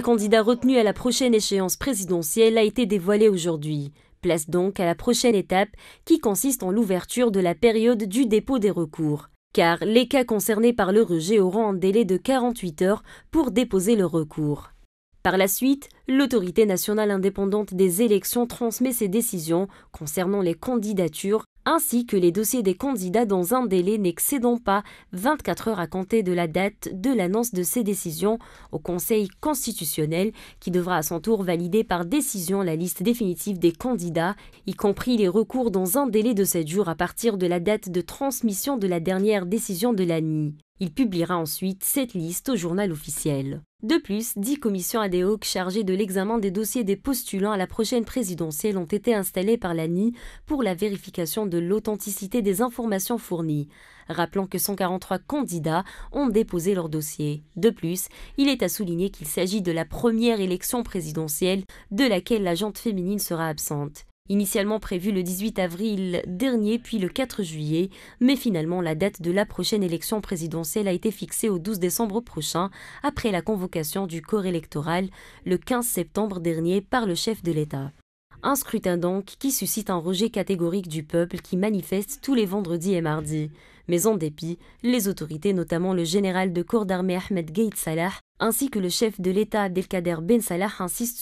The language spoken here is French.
Le candidat retenu à la prochaine échéance présidentielle a été dévoilé aujourd'hui. Place donc à la prochaine étape qui consiste en l'ouverture de la période du dépôt des recours. Car les cas concernés par le rejet auront un délai de 48 heures pour déposer le recours. Par la suite, l'autorité nationale indépendante des élections transmet ses décisions concernant les candidatures ainsi que les dossiers des candidats dans un délai n'excédant pas 24 heures à compter de la date de l'annonce de ces décisions au Conseil constitutionnel, qui devra à son tour valider par décision la liste définitive des candidats, y compris les recours dans un délai de 7 jours à partir de la date de transmission de la dernière décision de l'ANI. Il publiera ensuite cette liste au journal officiel. De plus, 10 commissions hoc e chargées de l'examen des dossiers des postulants à la prochaine présidentielle ont été installés par l'ANI pour la vérification de l'authenticité des informations fournies. rappelant que 143 candidats ont déposé leur dossier. De plus, il est à souligner qu'il s'agit de la première élection présidentielle de laquelle la féminine sera absente initialement prévu le 18 avril dernier puis le 4 juillet, mais finalement la date de la prochaine élection présidentielle a été fixée au 12 décembre prochain après la convocation du corps électoral le 15 septembre dernier par le chef de l'État. Un scrutin donc qui suscite un rejet catégorique du peuple qui manifeste tous les vendredis et mardis. Mais en dépit, les autorités, notamment le général de corps d'armée Ahmed Gait Salah, ainsi que le chef de l'État Abdelkader Ben Salah, insistent